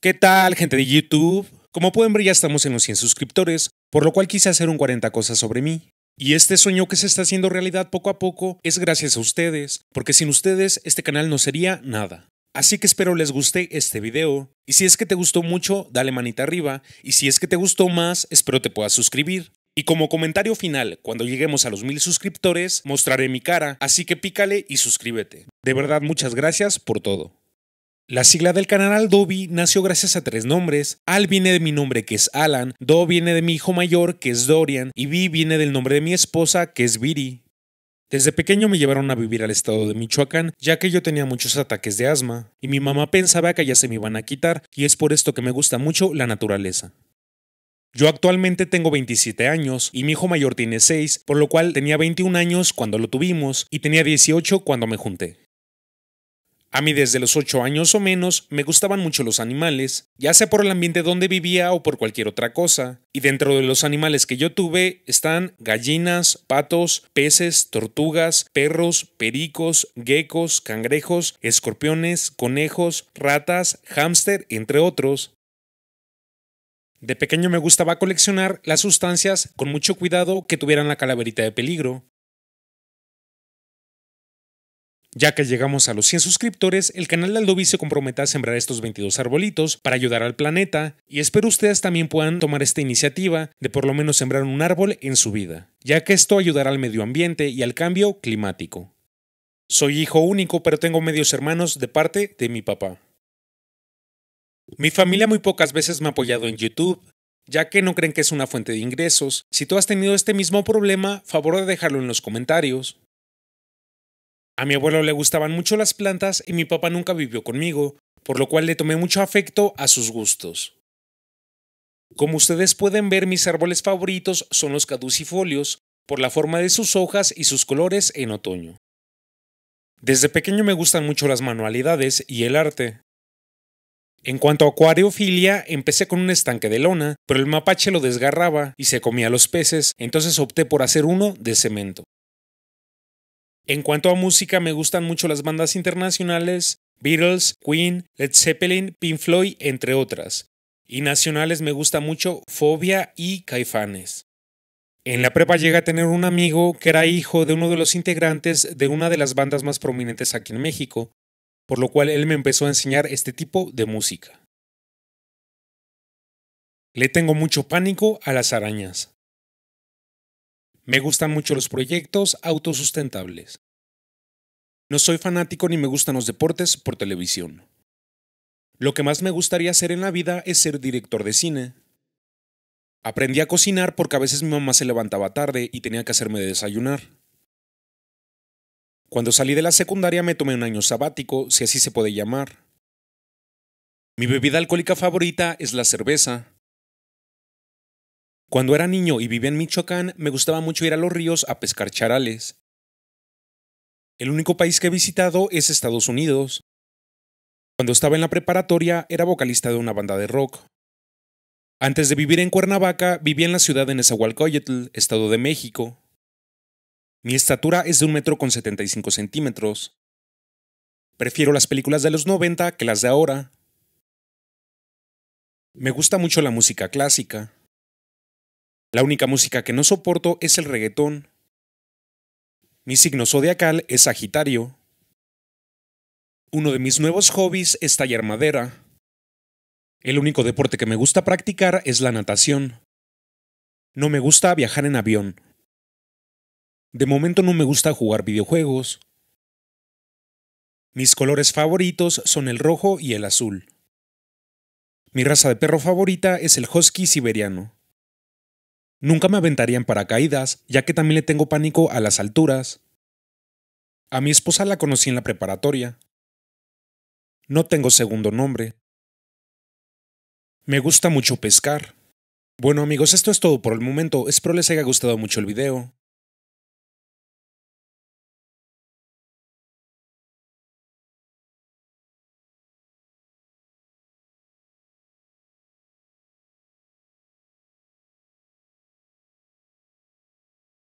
¿Qué tal, gente de YouTube? Como pueden ver, ya estamos en los 100 suscriptores, por lo cual quise hacer un 40 cosas sobre mí. Y este sueño que se está haciendo realidad poco a poco es gracias a ustedes, porque sin ustedes este canal no sería nada. Así que espero les guste este video, y si es que te gustó mucho, dale manita arriba, y si es que te gustó más, espero te puedas suscribir. Y como comentario final, cuando lleguemos a los mil suscriptores, mostraré mi cara, así que pícale y suscríbete. De verdad, muchas gracias por todo. La sigla del canal Dobby nació gracias a tres nombres. Al viene de mi nombre que es Alan, Do viene de mi hijo mayor que es Dorian y Vi viene del nombre de mi esposa que es Viri. Desde pequeño me llevaron a vivir al estado de Michoacán, ya que yo tenía muchos ataques de asma, y mi mamá pensaba que ya se me iban a quitar, y es por esto que me gusta mucho la naturaleza. Yo actualmente tengo 27 años y mi hijo mayor tiene 6, por lo cual tenía 21 años cuando lo tuvimos y tenía 18 cuando me junté. A mí desde los 8 años o menos me gustaban mucho los animales, ya sea por el ambiente donde vivía o por cualquier otra cosa, y dentro de los animales que yo tuve están gallinas, patos, peces, tortugas, perros, pericos, geckos, cangrejos, escorpiones, conejos, ratas, hámster, entre otros. De pequeño me gustaba coleccionar las sustancias con mucho cuidado que tuvieran la calaverita de peligro. Ya que llegamos a los 100 suscriptores, el canal de Aldovi se compromete a sembrar estos 22 arbolitos para ayudar al planeta y espero ustedes también puedan tomar esta iniciativa de por lo menos sembrar un árbol en su vida, ya que esto ayudará al medio ambiente y al cambio climático. Soy hijo único, pero tengo medios hermanos de parte de mi papá. Mi familia muy pocas veces me ha apoyado en YouTube, ya que no creen que es una fuente de ingresos. Si tú has tenido este mismo problema, favor de dejarlo en los comentarios. A mi abuelo le gustaban mucho las plantas y mi papá nunca vivió conmigo, por lo cual le tomé mucho afecto a sus gustos. Como ustedes pueden ver, mis árboles favoritos son los caducifolios, por la forma de sus hojas y sus colores en otoño. Desde pequeño me gustan mucho las manualidades y el arte. En cuanto a acuariofilia, empecé con un estanque de lona, pero el mapache lo desgarraba y se comía los peces, entonces opté por hacer uno de cemento. En cuanto a música, me gustan mucho las bandas internacionales, Beatles, Queen, Led Zeppelin, Pink Floyd, entre otras. Y nacionales me gusta mucho Fobia y Caifanes. En la prepa llega a tener un amigo que era hijo de uno de los integrantes de una de las bandas más prominentes aquí en México, por lo cual él me empezó a enseñar este tipo de música. Le tengo mucho pánico a las arañas. Me gustan mucho los proyectos autosustentables. No soy fanático ni me gustan los deportes por televisión. Lo que más me gustaría hacer en la vida es ser director de cine. Aprendí a cocinar porque a veces mi mamá se levantaba tarde y tenía que hacerme desayunar. Cuando salí de la secundaria me tomé un año sabático, si así se puede llamar. Mi bebida alcohólica favorita es la cerveza, cuando era niño y vivía en Michoacán, me gustaba mucho ir a los ríos a pescar charales. El único país que he visitado es Estados Unidos. Cuando estaba en la preparatoria era vocalista de una banda de rock. Antes de vivir en Cuernavaca, vivía en la ciudad de Nezahualcóyotl, Estado de México. Mi estatura es de un metro con 75 centímetros. Prefiero las películas de los 90 que las de ahora. Me gusta mucho la música clásica. La única música que no soporto es el reggaetón. Mi signo zodiacal es Sagitario. Uno de mis nuevos hobbies es tallar madera. El único deporte que me gusta practicar es la natación. No me gusta viajar en avión. De momento no me gusta jugar videojuegos. Mis colores favoritos son el rojo y el azul. Mi raza de perro favorita es el husky siberiano. Nunca me aventaría en paracaídas, ya que también le tengo pánico a las alturas. A mi esposa la conocí en la preparatoria. No tengo segundo nombre. Me gusta mucho pescar. Bueno amigos, esto es todo por el momento, espero les haya gustado mucho el video.